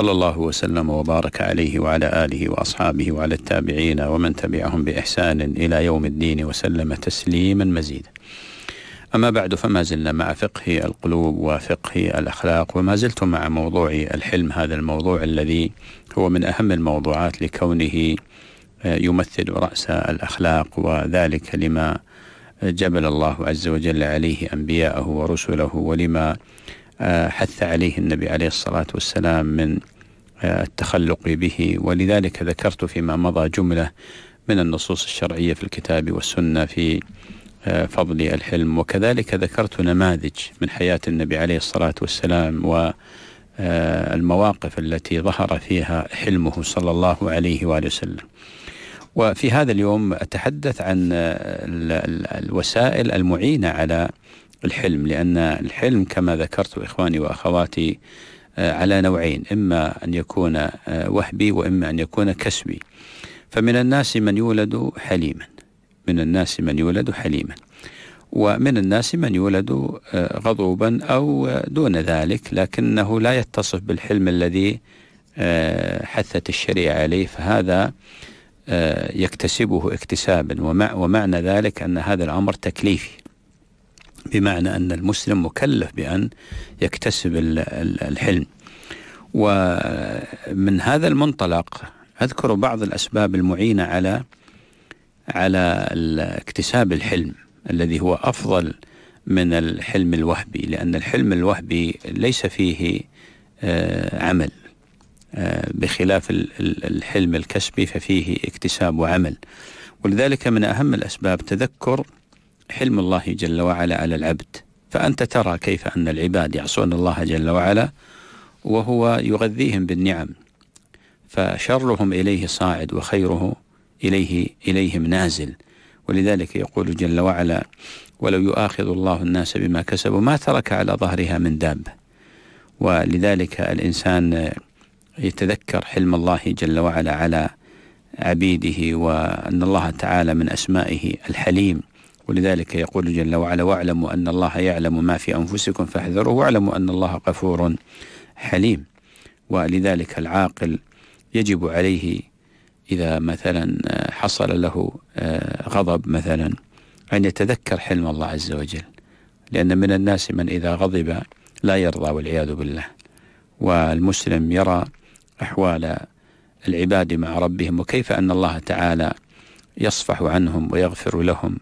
صلى الله وسلم وبارك عليه وعلى آله وأصحابه وعلى التابعين ومن تبعهم بإحسان إلى يوم الدين وسلم تسليما مزيدا أما بعد فما زلنا مع فقه القلوب وفقه الأخلاق وما زلت مع موضوع الحلم هذا الموضوع الذي هو من أهم الموضوعات لكونه آه، يمثل رأس الأخلاق وذلك لما جبل الله عز وجل عليه أنبياءه ورسله ولما آه، حث عليه النبي عليه الصلاة والسلام من آه، التخلق به ولذلك ذكرت فيما مضى جملة من النصوص الشرعية في الكتاب والسنة في آه، فضل الحلم وكذلك ذكرت نماذج من حياة النبي عليه الصلاة والسلام والمواقف التي ظهر فيها حلمه صلى الله عليه وآله وسلم وفي هذا اليوم أتحدث عن الوسائل المعينة على الحلم لأن الحلم كما ذكرت إخواني وأخواتي آه، على نوعين إما أن يكون آه، وهبي وإما أن يكون كسبي فمن الناس من يولد حليما من الناس من يولد حليما ومن الناس من يولد آه، غضوبا أو دون ذلك لكنه لا يتصف بالحلم الذي حثت الشريعة عليه فهذا يكتسبه اكتسابا ومعنى ذلك أن هذا الأمر تكليفي بمعنى أن المسلم مكلف بأن يكتسب الحلم ومن هذا المنطلق أذكر بعض الأسباب المعينة على على اكتساب الحلم الذي هو أفضل من الحلم الوهبي لأن الحلم الوهبي ليس فيه آه، عمل آه، بخلاف الحلم الكسبي ففيه اكتساب وعمل ولذلك من أهم الأسباب تذكر حلم الله جل وعلا على العبد فأنت ترى كيف أن العباد يعصون الله جل وعلا وهو يغذيهم بالنعم فشرهم إليه صاعد وخيره إليه إليهم نازل ولذلك يقول جل وعلا ولو يؤاخذ الله الناس بما كسبوا ما ترك على ظهرها من دابة ولذلك الإنسان يتذكر حلم الله جل وعلا على عبيده وأن الله تعالى من أسمائه الحليم ولذلك يقول جل وعلا واعلموا أن الله يعلم ما في أنفسكم فاحذروه واعلموا أن الله غفور حليم ولذلك العاقل يجب عليه إذا مثلا آه، حصل له آه، غضب مثلا أن يتذكر حلم الله عز وجل لأن من الناس من إذا غضب لا يرضى والعياذ بالله والمسلم يرى أحوال العباد مع ربهم وكيف أن الله تعالى يصفح عنهم ويغفر لهم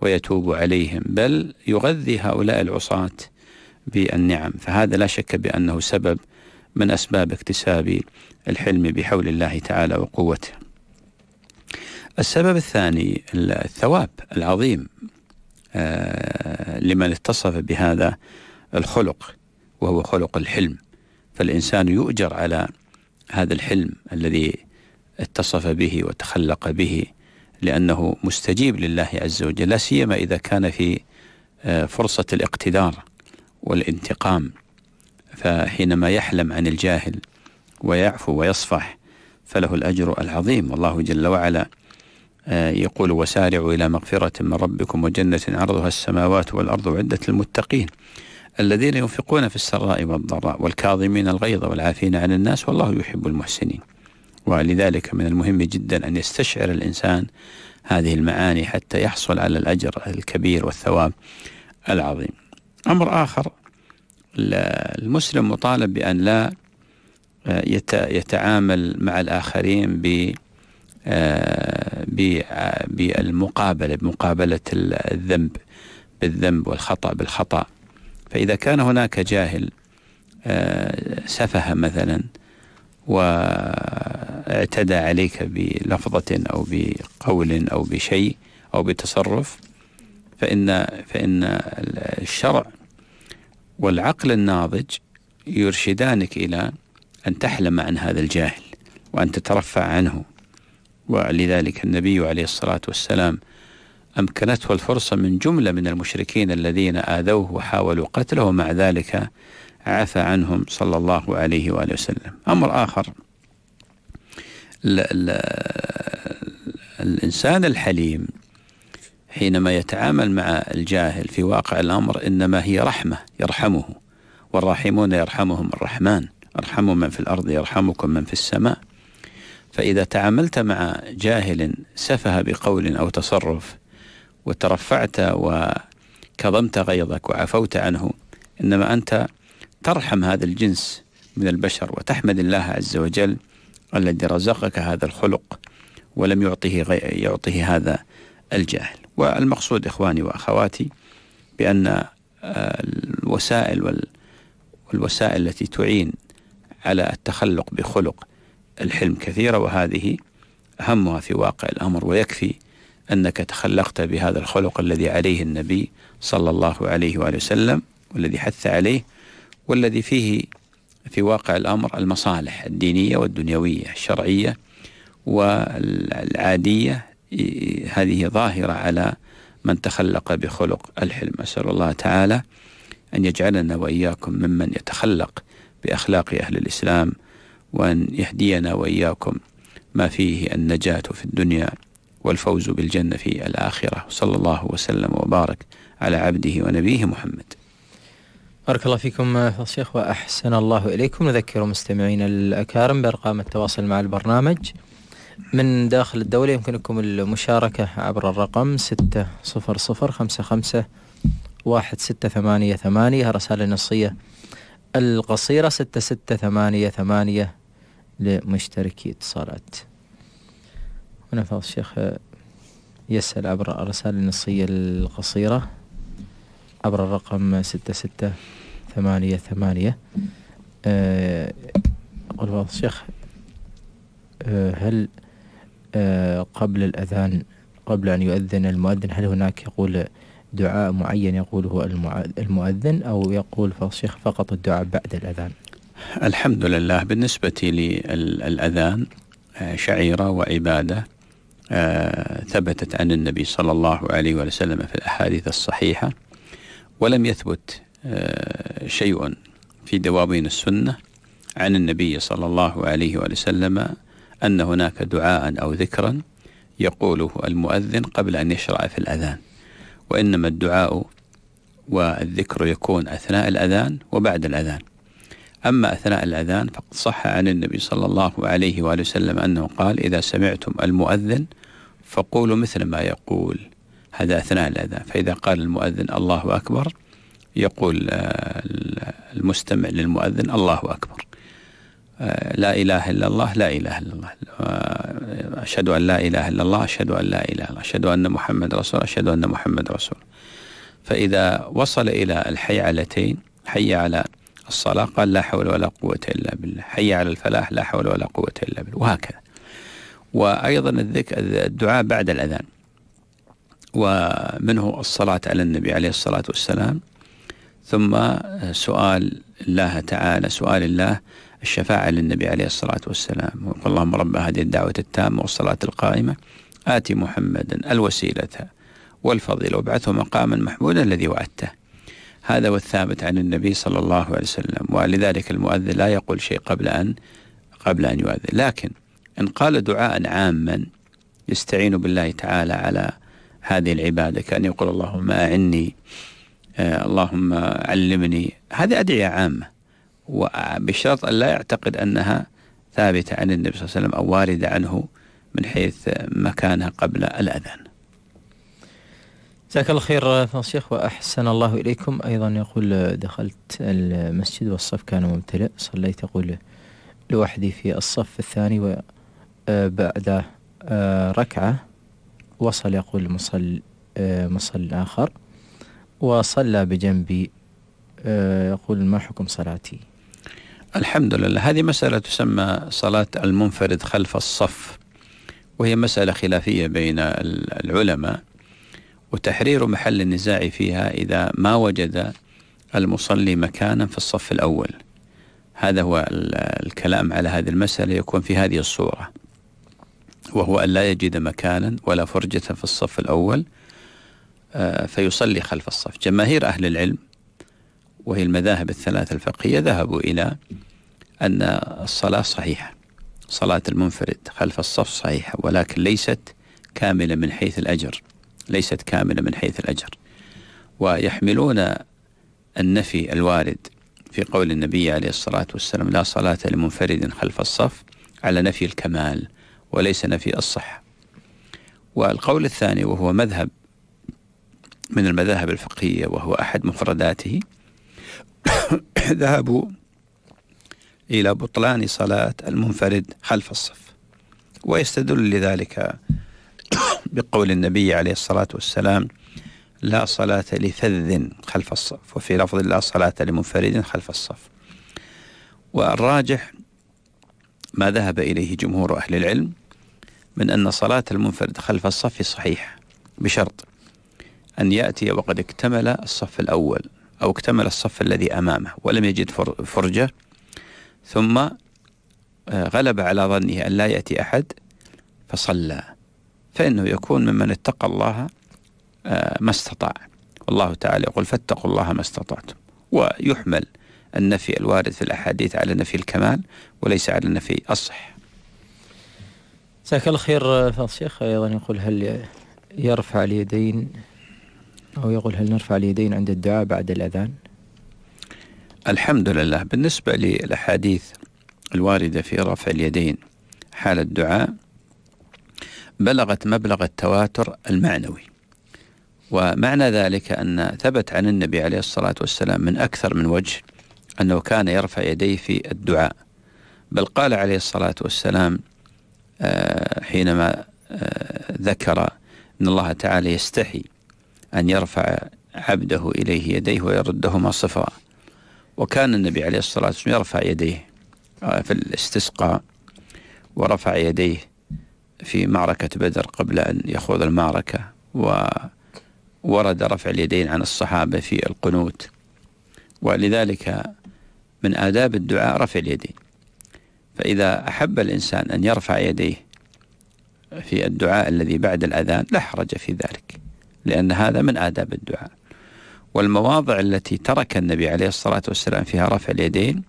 ويتوب عليهم بل يغذي هؤلاء العصاة بالنعم فهذا لا شك بأنه سبب من أسباب اكتساب الحلم بحول الله تعالى وقوته السبب الثاني الثواب العظيم آه، لمن اتصف بهذا الخلق وهو خلق الحلم فالإنسان يؤجر على هذا الحلم الذي اتصف به وتخلق به لأنه مستجيب لله عز وجل لا سيما إذا كان في آه، فرصة الاقتدار والانتقام فحينما يحلم عن الجاهل ويعفو ويصفح فله الأجر العظيم والله جل وعلا آه، يقول وسارعوا إلى مغفرة من ربكم وجنة عرضها السماوات والأرض عدة المتقين الذين ينفقون في السراء والضراء والكاظمين الغيظ والعافين عن الناس والله يحب المحسنين ولذلك من المهم جدا أن يستشعر الإنسان هذه المعاني حتى يحصل على الأجر الكبير والثواب العظيم أمر آخر المسلم مطالب بأن لا آه، يتعامل مع الآخرين ب آه، بالمقابلة بمقابلة الذنب بالذنب والخطأ بالخطأ فإذا كان هناك جاهل آه، سفه مثلا واعتدى عليك بلفظة أو بقول أو بشيء أو بتصرف فإن, فإن الشرع والعقل الناضج يرشدانك إلى أن تحلم عن هذا الجاهل وأن تترفع عنه ولذلك النبي عليه الصلاة والسلام أمكنته الفرصة من جملة من المشركين الذين آذوه وحاولوا قتله ومع ذلك عفى عنهم صلى الله عليه وآله وسلم أمر آخر ال ال الإنسان الحليم حينما يتعامل مع الجاهل في واقع الأمر إنما هي رحمة يرحمه والراحمون يرحمهم الرحمن ارحموا من في الأرض يرحمكم من في السماء فإذا تعاملت مع جاهل سفه بقول أو تصرف وترفعت وكظمت غيظك وعفوت عنه إنما أنت ترحم هذا الجنس من البشر وتحمد الله عز وجل الذي رزقك هذا الخلق ولم يعطه غي... يعطه هذا الجاهل والمقصود إخواني وأخواتي بأن آه، الوسائل وال... والوسائل التي تعين على التخلق بخلق الحلم كثيرة وهذه أهمها في واقع الأمر ويكفي أنك تخلقت بهذا الخلق الذي عليه النبي صلى الله عليه وآله وسلم والذي حث عليه والذي فيه في واقع الأمر المصالح الدينية والدنيوية الشرعية والعادية هذه ظاهرة على من تخلق بخلق الحلم أسأل الله تعالى أن يجعلنا وإياكم ممن يتخلق بأخلاق أهل الإسلام وأن يهدينا وإياكم ما فيه النجاة في الدنيا والفوز بالجنة في الآخرة صلى الله وسلم وبارك على عبده ونبيه محمد بارك الله فيكم آه، شيخ وأحسن الله إليكم نذكر مستمعينا الأكارم بأرقام التواصل مع البرنامج من داخل الدولة يمكنكم المشاركة عبر الرقم 600551688 رساله نصيه الرسالة النصية القصيرة 6688 لمشتركي اتصالات هنا فضل الشيخ آه، يسأل عبر الرسالة النصية القصيرة عبر الرقم ستة ستة ثمانية ثمانية يقول آه، الشيخ آه، هل آه، قبل الأذان قبل أن يؤذن المؤذن هل هناك يقول دعاء معين يقوله المؤذن أو يقول الشيخ فقط الدعاء بعد الأذان الحمد لله بالنسبة للأذان شعيرة وعبادة ثبتت عن النبي صلى الله عليه وسلم في الأحاديث الصحيحة ولم يثبت آه، شيء في دواوين السنة عن النبي صلى الله عليه وسلم أن هناك دعاء أو ذكرا يقوله المؤذن قبل أن يشرع في الأذان وإنما الدعاء والذكر يكون أثناء الأذان وبعد الأذان أما أثناء الأذان فقد صح عن النبي صلى الله عليه وآله وسلم أنه قال إذا سمعتم المؤذن فقولوا مثل ما يقول هذا أثناء الأذان فإذا قال المؤذن الله أكبر يقول آه، المستمع للمؤذن الله أكبر آه، لا إله إلا الله لا إله إلا الله آه، أشهد أن لا إله إلا الله أشهد أن لا إله إلا الله أشهد أن محمد رسول أشهد أن محمد رسول فإذا وصل إلى الحي علتين حي على الصلاة قال لا حول ولا قوة إلا بالله حي على الفلاح لا حول ولا قوة إلا بالله وهكذا وأيضا الذكر الدعاء بعد الأذان ومنه الصلاة على النبي عليه الصلاة والسلام ثم سؤال الله تعالى سؤال الله الشفاعة للنبي عليه الصلاة والسلام اللهم رب هذه الدعوة التامة والصلاة القائمة آتي محمدا الوسيلة والفضيلة وابعثه مقاما محمودا الذي وعدته هذا والثابت عن النبي صلى الله عليه وسلم ولذلك المؤذن لا يقول شيء قبل أن قبل أن يؤذن لكن إن قال دعاء عاما يستعين بالله تعالى على هذه العبادة كأن يقول اللهم أعني آه، اللهم علمني هذه أدعية عامة وبشرط أن لا يعتقد أنها ثابتة عن النبي صلى الله عليه وسلم أو واردة عنه من حيث مكانها قبل الأذان جزاك الله خير الشيخ وأحسن الله إليكم أيضا يقول دخلت المسجد والصف كان ممتلئ صليت أقول لوحدي في الصف الثاني وبعد آه، آه، ركعة وصل يقول مصل آه، مصل آخر وصلى بجنبي آه، يقول ما حكم صلاتي الحمد لله هذه مسألة تسمى صلاة المنفرد خلف الصف وهي مسألة خلافية بين العلماء وتحرير محل النزاع فيها إذا ما وجد المصلي مكانا في الصف الأول هذا هو الكلام على هذه المسألة يكون في هذه الصورة وهو أن لا يجد مكانا ولا فرجة في الصف الأول آه، فيصلي خلف الصف جماهير أهل العلم وهي المذاهب الثلاثة الفقهية ذهبوا إلى أن الصلاة صحيحة صلاة المنفرد خلف الصف صحيحة ولكن ليست كاملة من حيث الأجر ليست كاملة من حيث الأجر ويحملون النفي الوارد في قول النبي عليه الصلاة والسلام لا صلاة لمنفرد خلف الصف على نفي الكمال وليس نفي الصحة والقول الثاني وهو مذهب من المذاهب الفقهية وهو أحد مفرداته ذهبوا إلى بطلان صلاة المنفرد خلف الصف ويستدل لذلك بقول النبي عليه الصلاة والسلام لا صلاة لفذ خلف الصف وفي لفظ لا صلاة لمنفرد خلف الصف والراجح ما ذهب إليه جمهور أهل العلم من أن صلاة المنفرد خلف الصف صحيح بشرط أن يأتي وقد اكتمل الصف الأول أو اكتمل الصف الذي أمامه ولم يجد فرجة ثم آه، غلب على ظنه أن لا يأتي أحد فصلى فإنه يكون ممن اتقى الله آه، ما استطاع والله تعالى يقول فاتقوا الله ما استطعتم ويحمل النفي الوارد في الأحاديث على نفي الكمال وليس على نفي الصح جزاك الله خير الشيخ أيضا يقول هل يرفع اليدين أو يقول هل نرفع اليدين عند الدعاء بعد الأذان الحمد لله بالنسبة للأحاديث الواردة في رفع اليدين حال الدعاء بلغت مبلغ التواتر المعنوي ومعنى ذلك أن ثبت عن النبي عليه الصلاة والسلام من أكثر من وجه أنه كان يرفع يديه في الدعاء بل قال عليه الصلاة والسلام آه، حينما آه، ذكر أن الله تعالى يستحي أن يرفع عبده إليه يديه ويردهما صفرا وكان النبي عليه الصلاة والسلام يرفع يديه آه، في الاستسقاء ورفع يديه في معركة بدر قبل أن يخوض المعركة وورد رفع اليدين عن الصحابة في القنوت ولذلك من آداب الدعاء رفع اليدين فإذا أحب الإنسان أن يرفع يديه في الدعاء الذي بعد الأذان لا حرج في ذلك لأن هذا من آداب الدعاء والمواضع التي ترك النبي عليه الصلاة والسلام فيها رفع اليدين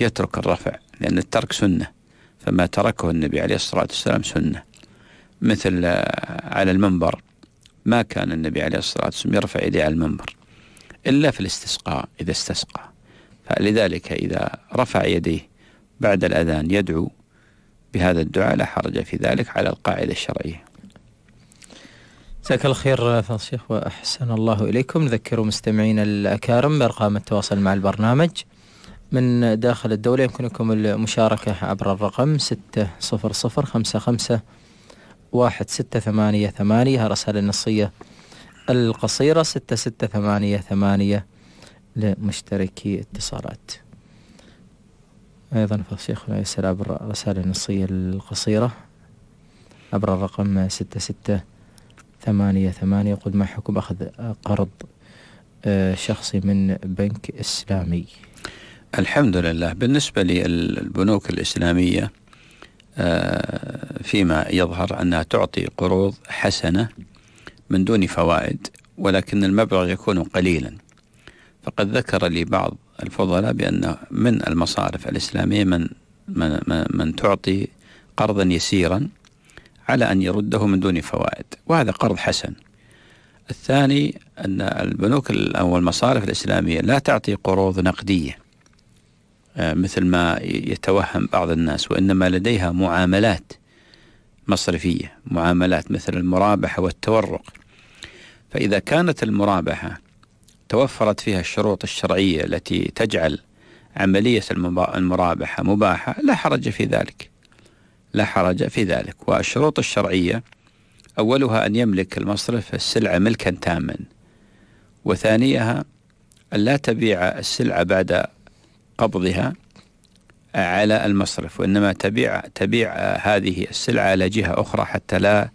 يترك الرفع لأن الترك سنة فما تركه النبي عليه الصلاة والسلام سنة مثل آه، على المنبر ما كان النبي عليه الصلاة والسلام يرفع يديه على المنبر إلا في الاستسقاء إذا استسقى فلذلك إذا رفع يديه بعد الأذان يدعو بهذا الدعاء لا حرج في ذلك على القاعدة الشرعية جزاك الله خير شيخ وأحسن الله إليكم نذكر مستمعين الأكارم بأرقام التواصل مع البرنامج من داخل الدولة يمكنكم المشاركة عبر الرقم ستة صفر صفر خمسة خمسة واحد ستة ثمانية ثمانية رسالة النصية القصيرة ستة ستة ثمانية ثمانية لمشتركي اتصالات أيضا فالشيخ يسأل عبر رسالة النصية القصيرة عبر الرقم ستة ستة ثمانية ثمانية يقول ما حكم أخذ قرض آه، شخصي من بنك إسلامي الحمد لله بالنسبة للبنوك الإسلامية آه، فيما يظهر أنها تعطي قروض حسنة من دون فوائد ولكن المبلغ يكون قليلا فقد ذكر لي بعض الفضلاء بأن من المصارف الإسلامية من من من تعطي قرضا يسيرا على أن يرده من دون فوائد وهذا قرض حسن الثاني أن البنوك أو المصارف الإسلامية لا تعطي قروض نقدية آه، مثل ما يتوهم بعض الناس وإنما لديها معاملات مصرفية معاملات مثل المرابحة والتورق فإذا كانت المرابحة توفرت فيها الشروط الشرعية التي تجعل عملية المرابحة مباحة لا حرج في ذلك لا حرج في ذلك والشروط الشرعية أولها أن يملك المصرف السلعة ملكا تاما وثانيها أن لا تبيع السلعة بعد قبضها على المصرف وإنما تبيع تبيع هذه السلعة على جهة أخرى حتى لا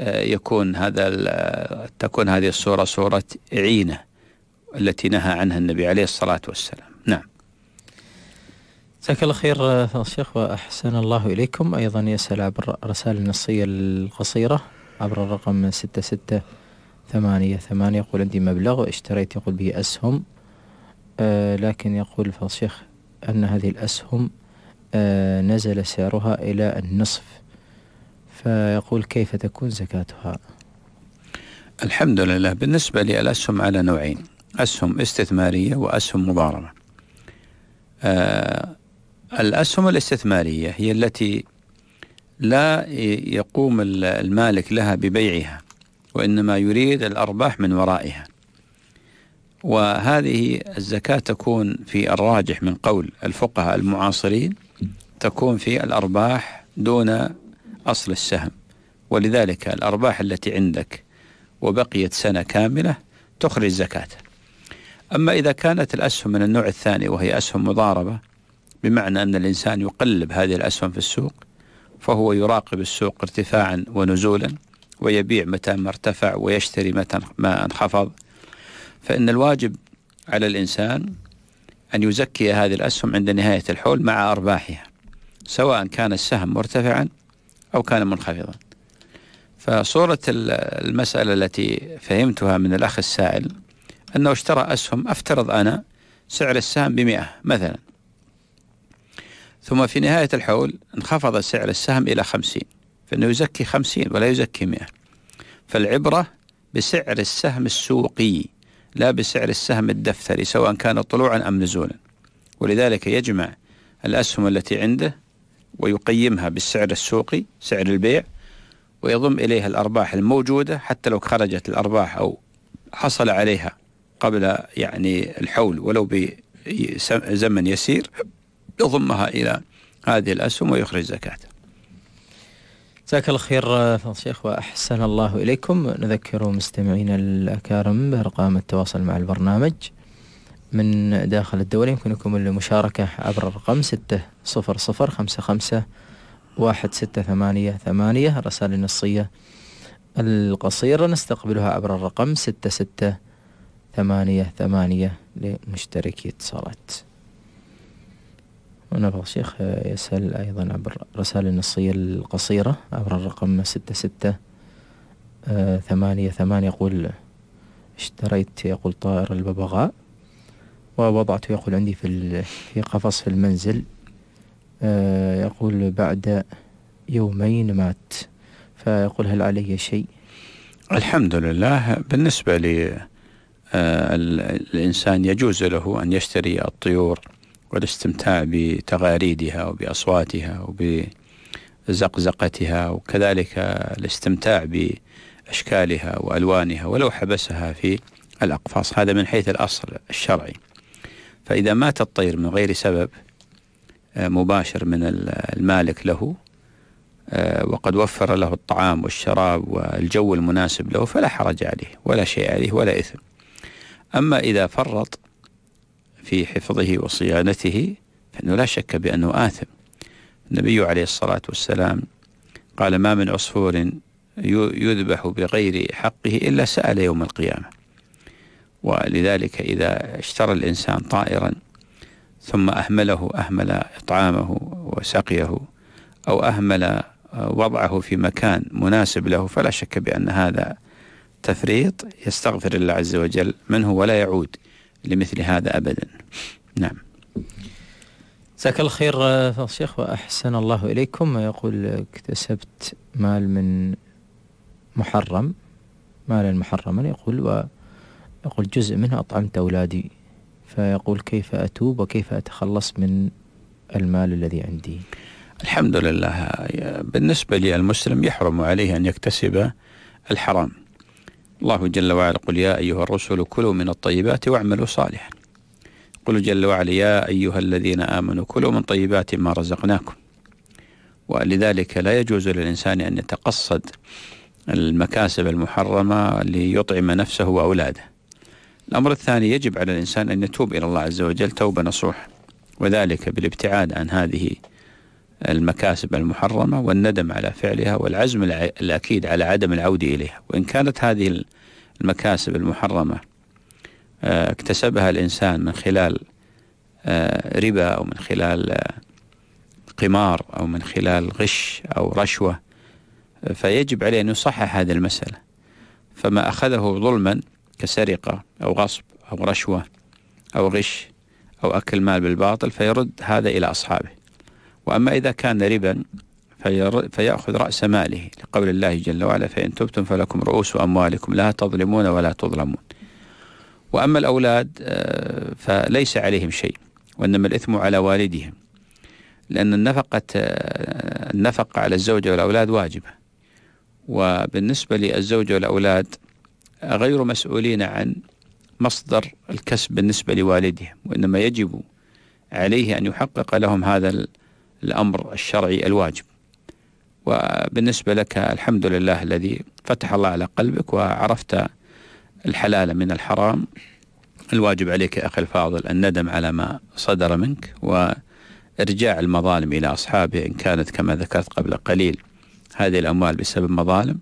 آه، يكون هذا تكون هذه الصورة صورة عينة التي نهى عنها النبي عليه الصلاة والسلام نعم جزاك الله خير الشيخ آه، وأحسن الله إليكم أيضا يسأل عبر رسالة النصية القصيرة عبر الرقم 6688 يقول عندي مبلغ اشتريت يقول به أسهم آه لكن يقول الشيخ أن هذه الأسهم آه نزل سعرها إلى النصف فيقول كيف تكون زكاتها الحمد لله بالنسبة للأسهم على نوعين أسهم استثمارية وأسهم مضاربة آه الأسهم الاستثمارية هي التي لا يقوم المالك لها ببيعها وإنما يريد الأرباح من ورائها وهذه الزكاة تكون في الراجح من قول الفقهاء المعاصرين تكون في الأرباح دون أصل السهم ولذلك الأرباح التي عندك وبقيت سنة كاملة تخرج زكاتها أما إذا كانت الأسهم من النوع الثاني وهي أسهم مضاربة بمعنى أن الإنسان يقلب هذه الأسهم في السوق فهو يراقب السوق ارتفاعا ونزولا ويبيع متى ما ارتفع ويشتري متى ما انخفض فإن الواجب على الإنسان أن يزكي هذه الأسهم عند نهاية الحول مع أرباحها سواء كان السهم مرتفعا أو كان منخفضا فصورة المسألة التي فهمتها من الأخ السائل أنه اشترى أسهم أفترض أنا سعر السهم بمئة مثلا ثم في نهاية الحول انخفض سعر السهم إلى خمسين فإنه يزكي خمسين ولا يزكي مئة فالعبرة بسعر السهم السوقي لا بسعر السهم الدفتري سواء كان طلوعا أم نزولا ولذلك يجمع الأسهم التي عنده ويقيمها بالسعر السوقي سعر البيع ويضم إليها الأرباح الموجودة حتى لو خرجت الأرباح أو حصل عليها قبل يعني الحول ولو بزمن يسير يضمها إلى هذه الأسهم ويخرج زكاته. جزاك الله خير الشيخ وأحسن الله إليكم نذكر مستمعينا الأكارم بأرقام التواصل مع البرنامج من داخل الدولة يمكنكم المشاركة عبر الرقم ستة صفر صفر خمسة خمسة واحد ستة ثمانية ثمانية الرسائل النصية القصيرة نستقبلها عبر الرقم ستة ستة ثمانية ثمانية لمشتركي اتصالات هنا الشيخ آه، يسأل أيضا عبر رسالة النصية القصيرة عبر الرقم ستة ستة آه، ثمانية ثمانية يقول اشتريت يقول طائر الببغاء ووضعته يقول عندي في في قفص في المنزل آه، يقول بعد يومين مات فيقول هل علي شيء الحمد لله بالنسبة لي آه، الإنسان يجوز له أن يشتري الطيور والاستمتاع بتغاريدها وبأصواتها وبزقزقتها وكذلك الاستمتاع بأشكالها وألوانها ولو حبسها في الأقفاص هذا من حيث الأصل الشرعي فإذا مات الطير من غير سبب آه، مباشر من المالك له آه، وقد وفر له الطعام والشراب والجو المناسب له فلا حرج عليه ولا شيء عليه ولا إثم أما إذا فرط في حفظه وصيانته فإنه لا شك بأنه آثم النبي عليه الصلاة والسلام قال ما من عصفور يذبح بغير حقه إلا سأل يوم القيامة ولذلك إذا اشترى الإنسان طائرا ثم أهمله أهمل إطعامه وسقيه أو أهمل وضعه في مكان مناسب له فلا شك بأن هذا التفريط يستغفر الله عز وجل من هو لا يعود لمثل هذا أبدا نعم جزاك الله خير الشيخ آه، وأحسن الله إليكم يقول اكتسبت مال من محرم مالا محرما يقول ويقول جزء منه أطعمت أولادي فيقول كيف أتوب وكيف أتخلص من المال الذي عندي الحمد لله بالنسبة للمسلم يحرم عليه أن يكتسب الحرام الله جل وعلا قل يا أيها الرسل كلوا من الطيبات واعملوا صالحا قل جل وعلا يا أيها الذين آمنوا كلوا من طيبات ما رزقناكم ولذلك لا يجوز للإنسان أن يتقصد المكاسب المحرمة ليطعم نفسه وأولاده الأمر الثاني يجب على الإنسان أن يتوب إلى الله عز وجل توبة نصوح وذلك بالابتعاد عن هذه المكاسب المحرمة والندم على فعلها والعزم الأكيد على عدم العودة إليها وإن كانت هذه المكاسب المحرمة آه، اكتسبها الإنسان من خلال آه، ربا أو من خلال آه، قمار أو من خلال غش أو رشوة فيجب عليه أن يصحح هذه المسألة فما أخذه ظلما كسرقة أو غصب أو رشوة أو غش أو أكل مال بالباطل فيرد هذا إلى أصحابه وأما إذا كان ربا فيأخذ رأس ماله لقول الله جل وعلا فإن تبتم فلكم رؤوس أموالكم لا تظلمون ولا تظلمون وأما الأولاد آه، فليس عليهم شيء وإنما الإثم على والدهم لأن النفقة آه، النفقة على الزوجة والأولاد واجبة وبالنسبة للزوجة والأولاد غير مسؤولين عن مصدر الكسب بالنسبة لوالدهم وإنما يجب عليه أن يحقق لهم هذا الأمر الشرعي الواجب وبالنسبة لك الحمد لله الذي فتح الله على قلبك وعرفت الحلال من الحرام الواجب عليك يا أخي الفاضل الندم على ما صدر منك وإرجاع المظالم إلى أصحابه إن كانت كما ذكرت قبل قليل هذه الأموال بسبب مظالم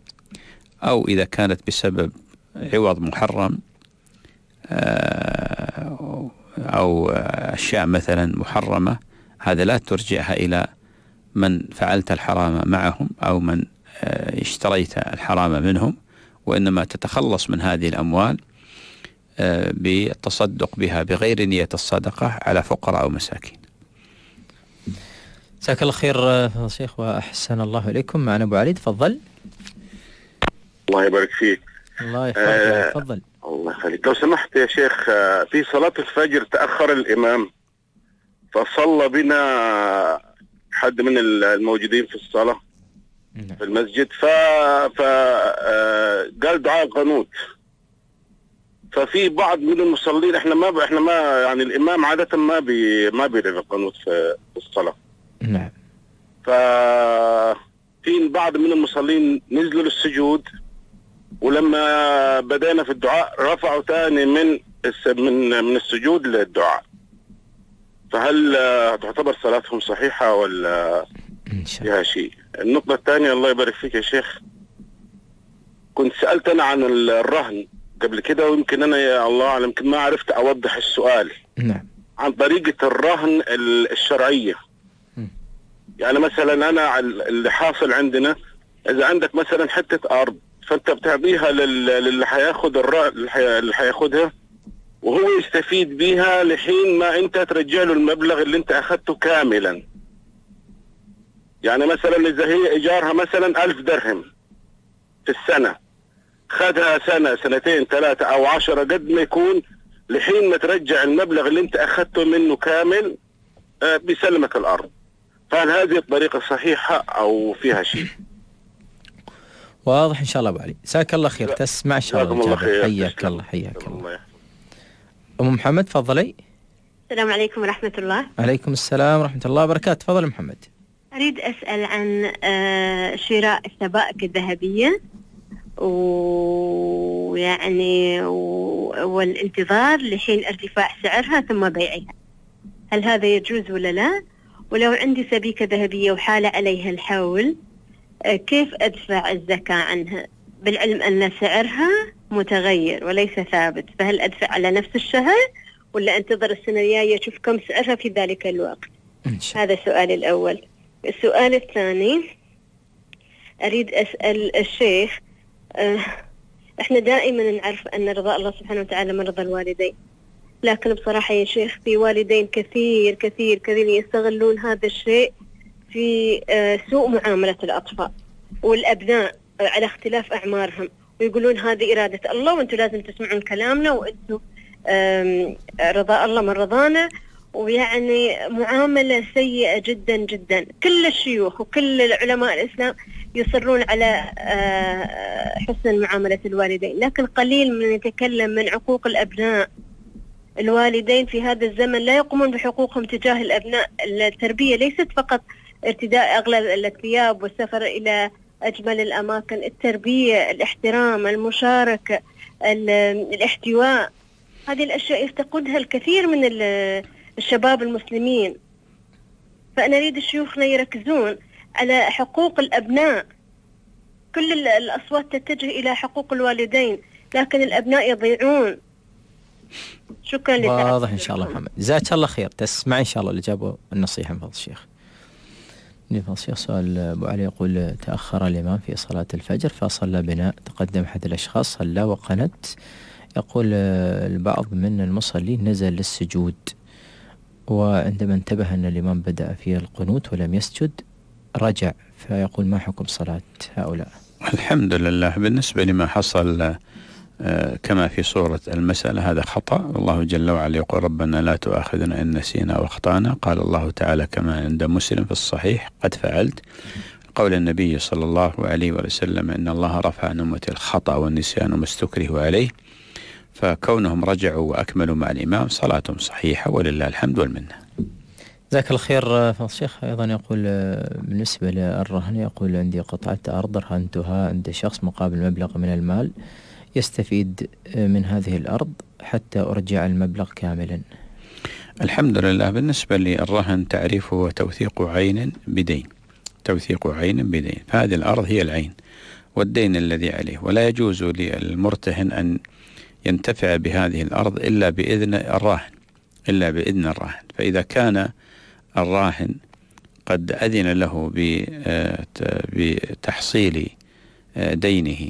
أو إذا كانت بسبب عوض محرم آه، أو أشياء مثلا محرمة هذا لا ترجعها إلى من فعلت الحرام معهم أو من آه، اشتريت الحرام منهم وإنما تتخلص من هذه الأموال آه، بالتصدق بها بغير نية الصدقة على فقراء أو مساكين جزاك الله خير آه، شيخ وأحسن الله إليكم معنا أبو علي تفضل الله يبارك فيك الله يحفظك تفضل آه الله يخليك لو سمحت يا شيخ في صلاة الفجر تأخر الإمام فصلى بنا حد من الموجودين في الصلاه نعم. في المسجد ف ف آه، قال دعاء قنوت ففي بعض من المصلين احنا ما احنا ما يعني الامام عاده ما بي ما بيدعي القنوت في الصلاه نعم ف في بعض من المصلين نزلوا للسجود ولما بدأنا في الدعاء رفعوا ثاني من من من السجود للدعاء فهل آه، تعتبر صلاتهم صحيحة ولا إن شاء الله. فيها شيء النقطة الثانية الله يبارك فيك يا شيخ كنت سألت أنا عن الرهن قبل كده ويمكن أنا يا الله أعلم يمكن ما عرفت أوضح السؤال نعم عن طريقة الرهن الشرعية يعني مثلا أنا اللي حاصل عندنا إذا عندك مثلا حتة أرض فأنت بتعطيها للي حياخذ الر... اللي حياخذها وهو يستفيد بها لحين ما انت ترجع له المبلغ اللي انت اخذته كاملا يعني مثلا اذا هي ايجارها مثلا ألف درهم في السنه خدها سنه سنتين ثلاثه او عشرة قد ما يكون لحين ما ترجع المبلغ اللي انت اخذته منه كامل آه، بيسلمك الارض فهل هذه الطريقه صحيحه او فيها شيء؟ واضح ان شاء الله ابو علي، ساك الله خير تسمع ان شاء الله حياك الله حياك الله, الله. أم محمد تفضلي السلام عليكم ورحمة الله عليكم السلام ورحمة الله وبركاته تفضل محمد أريد أسأل عن آه، شراء السبائك الذهبية ويعني والانتظار لحين ارتفاع سعرها ثم بيعها هل هذا يجوز ولا لا ولو عندي سبيكة ذهبية وحالة عليها الحول آه، كيف أدفع الزكاة عنها بالعلم أن سعرها متغير وليس ثابت فهل أدفع على نفس الشهر ولا أنتظر السنة الجاية أشوف كم سعرها في ذلك الوقت هذا سؤالي الأول السؤال الثاني أريد أسأل الشيخ أه احنا دائما نعرف ان رضا الله سبحانه وتعالى من رضا الوالدين لكن بصراحه يا شيخ في والدين كثير كثير كثير يستغلون هذا الشيء في آه، سوء معامله الاطفال والابناء على اختلاف اعمارهم ويقولون هذه إرادة الله وأنتم لازم تسمعون كلامنا وأنتم رضا الله من رضانا ويعني معاملة سيئة جدا جدا كل الشيوخ وكل علماء الإسلام يصرون على آه، حسن معاملة الوالدين لكن قليل من يتكلم من عقوق الأبناء الوالدين في هذا الزمن لا يقومون بحقوقهم تجاه الأبناء التربية ليست فقط ارتداء أغلى الثياب والسفر إلى أجمل الأماكن التربية الاحترام المشاركة الاحتواء هذه الأشياء يفتقدها الكثير من الشباب المسلمين فأنا أريد شيوخنا يركزون على حقوق الأبناء كل الأصوات تتجه إلى حقوق الوالدين لكن الأبناء يضيعون شكرا لك واضح إن شاء الله محمد جزاك الله خير تسمع إن شاء الله اللي جابوا النصيحة من فضل الشيخ فصل سؤال أبو علي يقول تأخر الإمام في صلاة الفجر فصلى بنا تقدم أحد الأشخاص صلى وقنت يقول البعض من المصلين نزل للسجود وعندما انتبه أن الإمام بدأ في القنوت ولم يسجد رجع فيقول ما حكم صلاة هؤلاء الحمد لله بالنسبة لما حصل آه، كما في صورة المسألة هذا خطأ الله جل وعلا يقول ربنا لا تؤاخذنا إن نسينا وأخطأنا قال الله تعالى كما عند مسلم في الصحيح قد فعلت قول النبي صلى الله عليه وسلم إن الله رفع عن أمتي الخطأ والنسيان وما استكرهوا عليه فكونهم رجعوا وأكملوا مع الإمام صلاتهم صحيحة ولله الحمد والمنة جزاك الخير آه، فضل الشيخ أيضا يقول آه، بالنسبة للرهن يقول عندي قطعة أرض رهنتها عند شخص مقابل مبلغ من المال يستفيد آه، من هذه الأرض حتى أرجع المبلغ كاملا الحمد لله بالنسبة للرهن تعريفه وتوثيق عين بدين توثيق عين بدين فهذه الأرض هي العين والدين الذي عليه ولا يجوز للمرتهن أن ينتفع بهذه الأرض إلا بإذن الراهن إلا بإذن الراهن فإذا كان الراهن قد أذن له آه، بتحصيل آه، دينه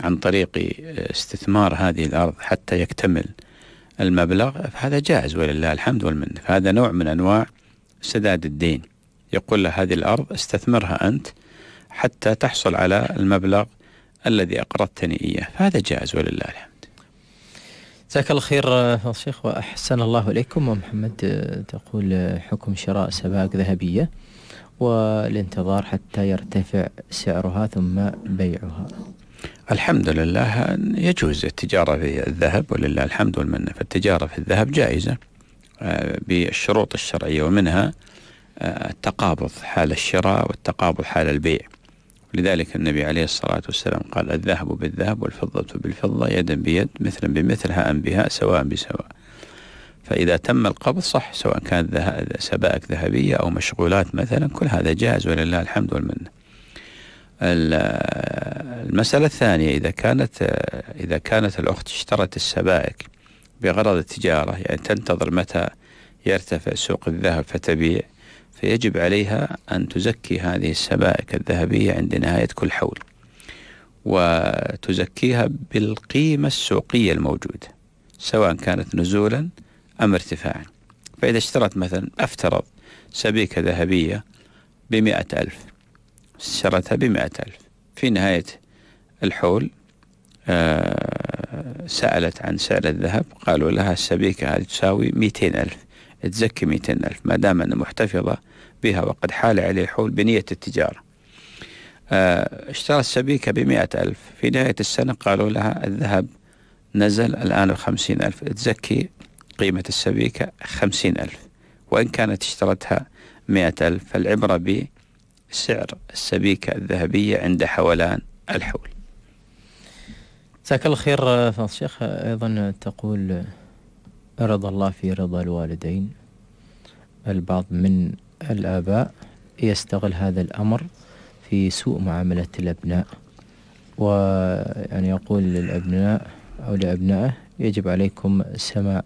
عن طريق آه، استثمار هذه الأرض حتى يكتمل المبلغ فهذا جائز ولله الحمد والمنة فهذا نوع من أنواع سداد الدين يقول له هذه الأرض استثمرها أنت حتى تحصل على المبلغ الذي أقرضتني إياه فهذا جائز ولله الحمد جزاك الله خير الشيخ آه، وأحسن الله إليكم ومحمد آه، تقول حكم شراء سباك ذهبية والانتظار حتى يرتفع سعرها ثم بيعها الحمد لله يجوز التجارة في الذهب ولله الحمد والمنة فالتجارة في الذهب جائزة آه، بالشروط الشرعية ومنها آه، التقابض حال الشراء والتقابض حال البيع لذلك النبي عليه الصلاة والسلام قال الذهب بالذهب والفضة بالفضة يدا بيد مثلا بمثل هاء بها سواء بسواء فإذا تم القبض صح سواء كان سبائك ذهبية أو مشغولات مثلا كل هذا جائز ولله الحمد والمنة المسألة الثانية إذا كانت إذا كانت الأخت اشترت السبائك بغرض التجارة يعني تنتظر متى يرتفع سوق الذهب فتبيع فيجب عليها أن تزكي هذه السبائك الذهبية عند نهاية كل حول وتزكيها بالقيمة السوقية الموجودة سواء كانت نزولا أم ارتفاعا فإذا اشترت مثلا أفترض سبيكة ذهبية بمئة ألف اشترتها بمئة ألف في نهاية الحول آه سألت عن سعر الذهب قالوا لها السبيكة هذه تساوي مئتين ألف تزكي مئتين ألف ما دام أنها محتفظة بها وقد حال عليه الحول بنية التجارة آه اشترى السبيكة بمئة ألف في نهاية السنة قالوا لها الذهب نزل الآن بخمسين ألف تزكي قيمة السبيكة خمسين ألف وإن كانت اشترتها مئة ألف فالعبرة سعر السبيكة الذهبية عند حولان الحول جزاك الله خير آه، فاض الشيخ آه، أيضا تقول آه، رضى الله في رضا الوالدين البعض من الآباء يستغل هذا الأمر في سوء معاملة الأبناء ويعني يقول للأبناء أو لأبنائه يجب عليكم سماع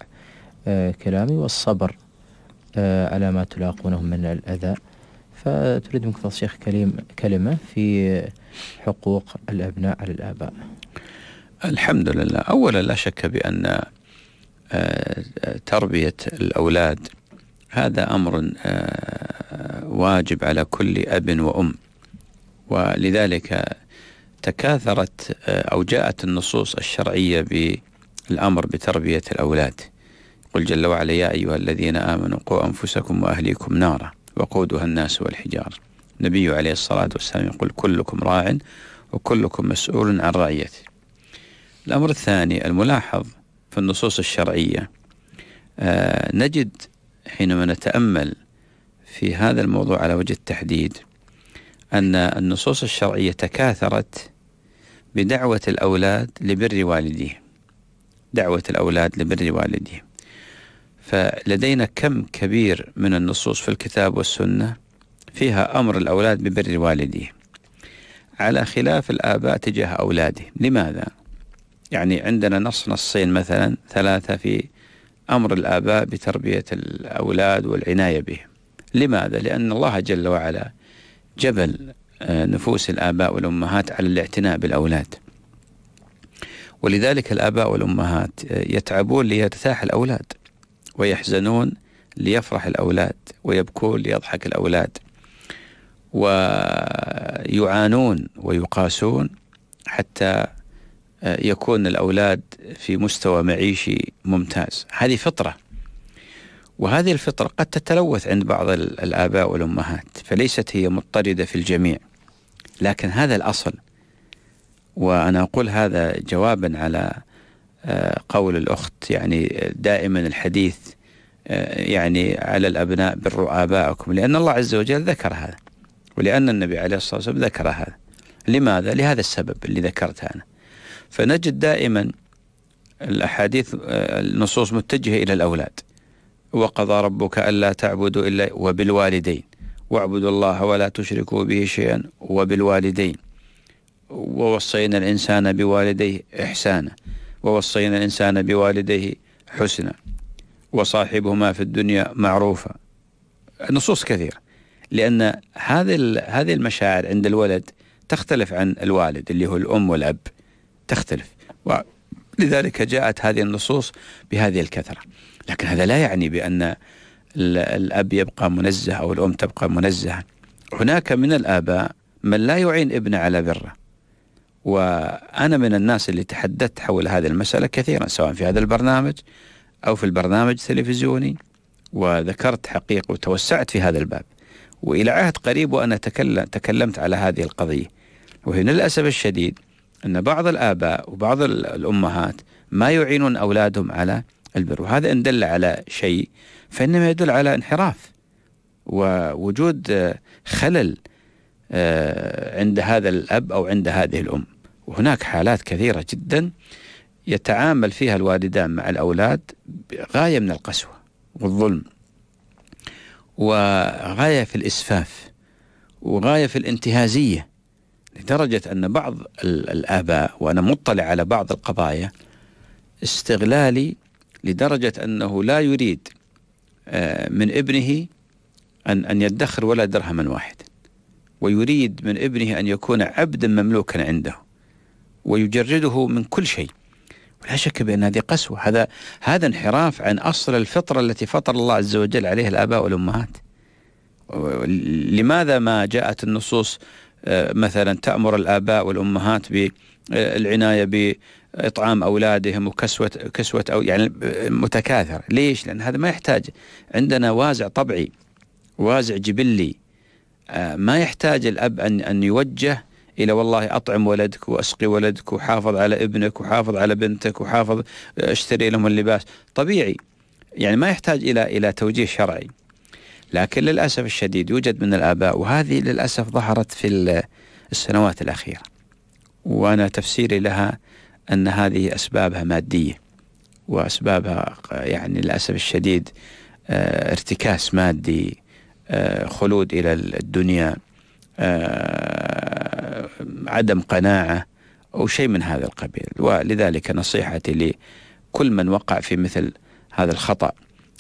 كلامي والصبر على ما تلاقونه من الأذى فتريد منك توصيخ كلمة, كلمة في حقوق الأبناء على الآباء الحمد لله أولا لا شك بأن آه، تربية الأولاد هذا أمر آه، واجب على كل أب وأم ولذلك تكاثرت آه، أو جاءت النصوص الشرعية بالأمر بتربية الأولاد قل جل وعلا يا أيها الذين آمنوا قوا أنفسكم وأهليكم نارا وقودها الناس والحجار النبي عليه الصلاة والسلام يقول كلكم راع وكلكم مسؤول عن رعيته الأمر الثاني الملاحظ في النصوص الشرعية آه نجد حينما نتأمل في هذا الموضوع على وجه التحديد أن النصوص الشرعية تكاثرت بدعوة الأولاد لبر والديهم دعوة الأولاد لبر والديهم فلدينا كم كبير من النصوص في الكتاب والسنة فيها أمر الأولاد ببر والديهم على خلاف الآباء تجاه أولادهم لماذا؟ يعني عندنا نص نصين مثلا ثلاثة في أمر الآباء بتربية الأولاد والعناية بهم لماذا؟ لأن الله جل وعلا جبل آه، نفوس الآباء والأمهات على الاعتناء بالأولاد ولذلك الآباء والأمهات آه، يتعبون ليرتاح الأولاد ويحزنون ليفرح الأولاد ويبكون ليضحك الأولاد ويعانون ويقاسون حتى آه، يكون الأولاد في مستوى معيشي ممتاز هذه فطرة وهذه الفطرة قد تتلوث عند بعض الآباء والأمهات فليست هي مضطردة في الجميع لكن هذا الأصل وأنا أقول هذا جوابا على قول الأخت يعني دائما الحديث آه، يعني على الأبناء بروا آباءكم لأن الله عز وجل ذكر هذا ولأن النبي عليه الصلاة والسلام ذكر هذا لماذا؟ لهذا السبب اللي ذكرته أنا فنجد دائما الأحاديث آه، النصوص متجهة إلى الأولاد وقضى ربك ألا تعبدوا إلا وبالوالدين واعبدوا الله ولا تشركوا به شيئا وبالوالدين ووصينا الإنسان بوالديه إحسانا ووصينا الإنسان بوالديه حسنا وصاحبهما في الدنيا معروفا نصوص كثيرة لأن هذه هذه المشاعر عند الولد تختلف عن الوالد اللي هو الأم والأب تختلف ولذلك جاءت هذه النصوص بهذه الكثرة لكن هذا لا يعني بأن الأب يبقى منزه أو الأم تبقى منزهة هناك من الآباء من لا يعين ابنه على بره وأنا من الناس اللي تحدثت حول هذه المسألة كثيرا سواء في هذا البرنامج أو في البرنامج التلفزيوني وذكرت حقيقة وتوسعت في هذا الباب وإلى عهد قريب وأنا تكلم تكلمت على هذه القضية وهي للأسف الشديد أن بعض الآباء وبعض الأمهات ما يعينون أولادهم على البر وهذا إن دل على شيء فإنما يدل على انحراف ووجود خلل آه، عند هذا الأب أو عند هذه الأم وهناك حالات كثيرة جدا يتعامل فيها الوالدان مع الأولاد غاية من القسوة والظلم وغاية في الإسفاف وغاية في الانتهازية لدرجة أن بعض الآباء وأنا مطلع على بعض القضايا استغلالي لدرجة أنه لا يريد آه، من ابنه أن أن يدخر ولا درهما واحد ويريد من ابنه أن يكون عبدا مملوكا عنده ويجرده من كل شيء ولا شك بأن هذه قسوة هذا هذا انحراف عن أصل الفطرة التي فطر الله عز وجل عليها الآباء والأمهات لماذا ما جاءت النصوص آه، مثلا تأمر الآباء والأمهات بالعناية آه، بإطعام أولادهم وكسوة كسوة أو يعني آه، متكاثر ليش؟ لأن هذا ما يحتاج عندنا وازع طبعي وازع جبلي آه، ما يحتاج الأب أن أن يوجه إلى والله أطعم ولدك وأسقي ولدك وحافظ على ابنك وحافظ على بنتك وحافظ آه، اشتري لهم اللباس طبيعي يعني ما يحتاج إلى إلى توجيه شرعي لكن للأسف الشديد يوجد من الآباء وهذه للأسف ظهرت في السنوات الأخيرة وأنا تفسيري لها أن هذه أسبابها مادية وأسبابها يعني للأسف الشديد آه، ارتكاس مادي آه، خلود إلى الدنيا آه، عدم قناعة أو شيء من هذا القبيل ولذلك نصيحتي لكل من وقع في مثل هذا الخطأ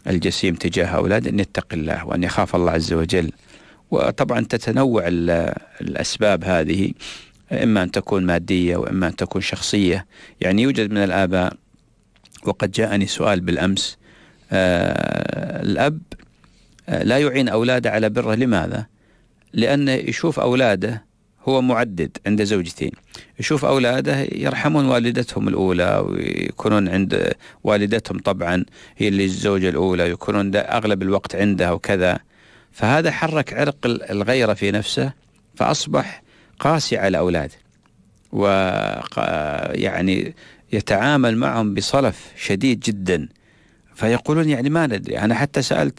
الجسيم تجاه أولاد أن يتقي الله وأن يخاف الله عز وجل وطبعا تتنوع الأسباب هذه إما أن تكون مادية وإما أن تكون شخصية يعني يوجد من الآباء وقد جاءني سؤال بالأمس آه الأب لا يعين أولاده على بره لماذا؟ لأنه يشوف أولاده هو معدد عند زوجتين يشوف أولاده يرحمون والدتهم الأولى ويكونون عند والدتهم طبعا هي اللي الزوجة الأولى يكونون أغلب الوقت عندها وكذا فهذا حرك عرق الغيرة في نفسه فأصبح قاسي على أولاده و يعني يتعامل معهم بصلف شديد جدا فيقولون يعني ما ندري أنا حتى سألت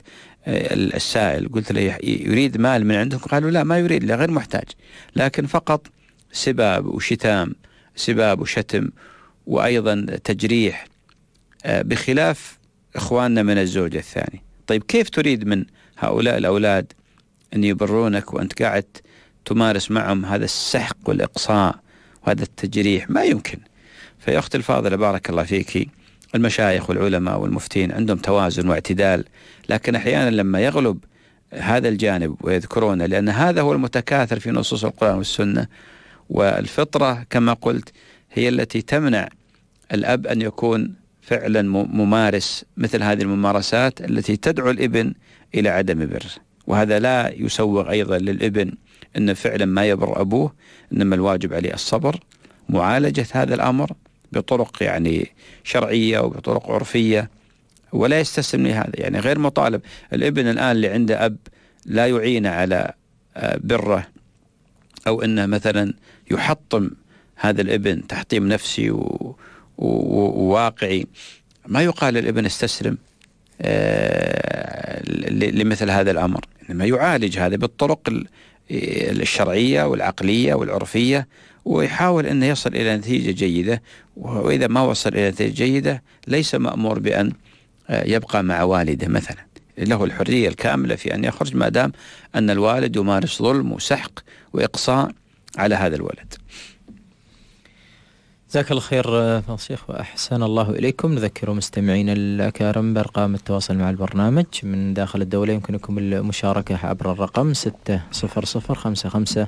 السائل قلت له يريد مال من عندكم قالوا لا ما يريد لا غير محتاج لكن فقط سباب وشتام سباب وشتم وأيضا تجريح آه، بخلاف إخواننا من الزوجة الثاني طيب كيف تريد من هؤلاء الأولاد أن يبرونك وأنت قاعد تمارس معهم هذا السحق والإقصاء وهذا التجريح ما يمكن فيا أختي الفاضلة بارك الله فيك المشايخ والعلماء والمفتين عندهم توازن واعتدال لكن أحيانا لما يغلب هذا الجانب ويذكرونه لأن هذا هو المتكاثر في نصوص القرآن والسنة والفطرة كما قلت هي التي تمنع الأب أن يكون فعلا ممارس مثل هذه الممارسات التي تدعو الابن إلى عدم بر وهذا لا يسوغ أيضا للابن أن فعلا ما يبر أبوه إنما الواجب عليه الصبر معالجة هذا الأمر بطرق يعني شرعية وبطرق عرفية ولا يستسلم لهذا يعني غير مطالب الابن الآن اللي عنده أب لا يعينه على آه، بره أو أنه مثلا يحطم هذا الابن تحطيم نفسي وواقعي ما يقال الابن استسلم آه، لمثل هذا الأمر إنما يعالج هذا بالطرق الشرعية والعقلية والعرفية ويحاول أن يصل إلى نتيجة جيدة وإذا ما وصل إلى نتيجة جيدة ليس مأمور بأن آه، يبقى مع والده مثلا له الحرية الكاملة في أن يخرج ما دام أن الوالد يمارس ظلم وسحق وإقصاء على هذا الولد جزاك الله خير آه، شيخ واحسن الله اليكم نذكر مستمعينا الاكارم بارقام التواصل مع البرنامج من داخل الدوله يمكنكم المشاركه عبر الرقم 60055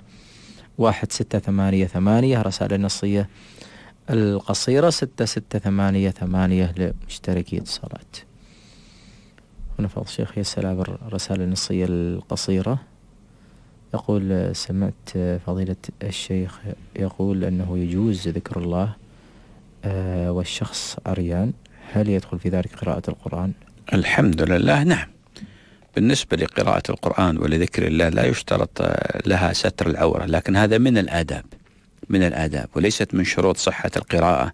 واحد ستة ثمانية ثمانية رسالة نصية القصيرة ستة ستة ثمانية ثمانية لمشتركي اتصالات هنا فضل الشيخ يسأل عبر الرسالة النصية القصيرة يقول سمعت فضيلة الشيخ يقول أنه يجوز ذكر الله آه، والشخص عريان هل يدخل في ذلك قراءة القرآن؟ الحمد لله نعم بالنسبة لقراءة القرآن ولذكر الله لا يشترط آه، لها ستر العورة لكن هذا من الآداب من الآداب وليست من شروط صحة القراءة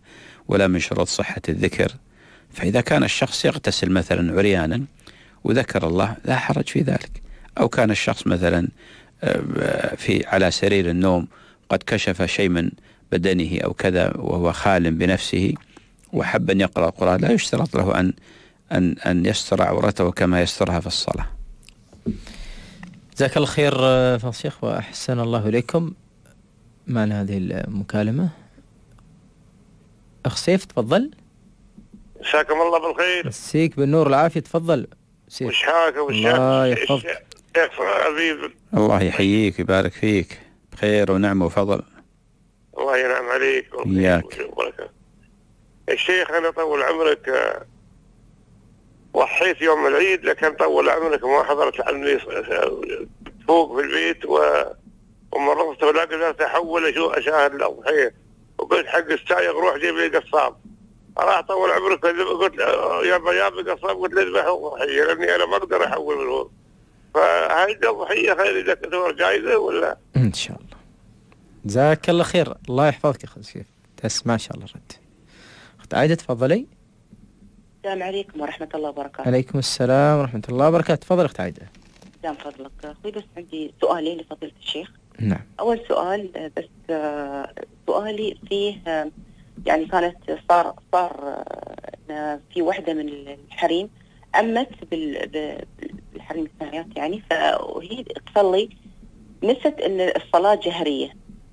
ولا من شروط صحة الذكر فإذا كان الشخص يغتسل مثلا عريانا وذكر الله لا حرج في ذلك أو كان الشخص مثلا آه، آه، في على سرير النوم قد كشف شيء من بدنه أو كذا وهو خال بنفسه وحب أن يقرأ القرآن لا يشترط له أن أن أن يستر عورته كما يسترها في الصلاة جزاك الله خير آه، فالشيخ وأحسن الله إليكم معنا هذه المكالمة أخ سيف تفضل مساكم الله بالخير مسيك بالنور والعافية تفضل سيف وش حالك وش الله يحفظك الله يحييك ويبارك فيك بخير ونعمة وفضل الله ينعم عليك وياك الشيخ أنا طول عمرك آه، ضحيت يوم العيد لكن طول عمرك ما حضرت عني فوق في البيت و... ومرضت ولا قدرت احول اشاهد الاضحيه وقلت حق السايق روح جيب لي قصاب راح طول عمرك قلت يا يابا قصاب قلت اذبح الضحيه لاني انا ما اقدر احول منه فهل الضحيه خير لك دور جائزه ولا؟ ان شاء الله جزاك الله خير الله يحفظك يا اخوي تسمع ان شاء الله رد اخت عايده تفضلي السلام عليكم ورحمة الله وبركاته. عليكم السلام ورحمة الله وبركاته، تفضل أخت عايدة. دام فضلك، أخوي بس عندي سؤالين لفضيلة الشيخ. نعم. أول سؤال بس آه، سؤالي فيه آه، يعني كانت صار صار آه، في وحدة من الحريم أمت بالحريم الثانيات يعني فهي تصلي نست أن الصلاة جهرية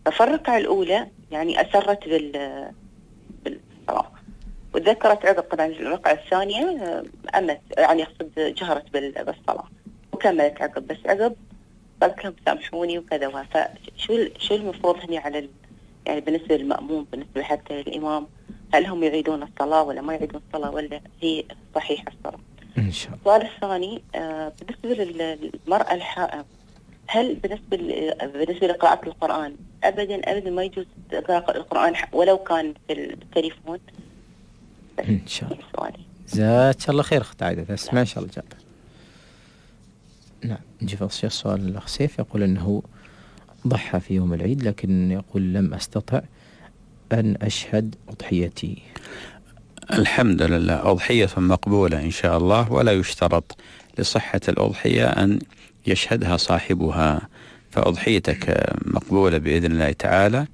ففي الركعة الأولى يعني أسرت بال بالصلاة وتذكرت عقب طبعا الرقعة الثانية آه، أمت آه، يعني أقصد جهرت بالصلاة وكملت عقب بس عقب قالت لهم سامحوني وكذا فشو شو المفروض هنا على ال... يعني بالنسبة للمأموم بالنسبة حتى للإمام هل هم يعيدون الصلاة ولا ما يعيدون الصلاة ولا هي صحيحة الصلاة؟ إن شاء الله. السؤال الثاني آه، بالنسبة للمرأة الحائض هل بالنسبة بالنسبة لقراءة القرآن أبدا أبدا ما يجوز قراءة القرآن ولو كان في التليفون ان شاء الله جزاك الله خير اخت عايده اسمع نعم. ان شاء الله جاب نعم نجيب السؤال الاخ سيف يقول انه ضحى في يوم العيد لكن يقول لم استطع ان اشهد اضحيتي الحمد لله أضحية مقبولة إن شاء الله ولا يشترط لصحة الأضحية أن يشهدها صاحبها فأضحيتك مقبولة بإذن الله تعالى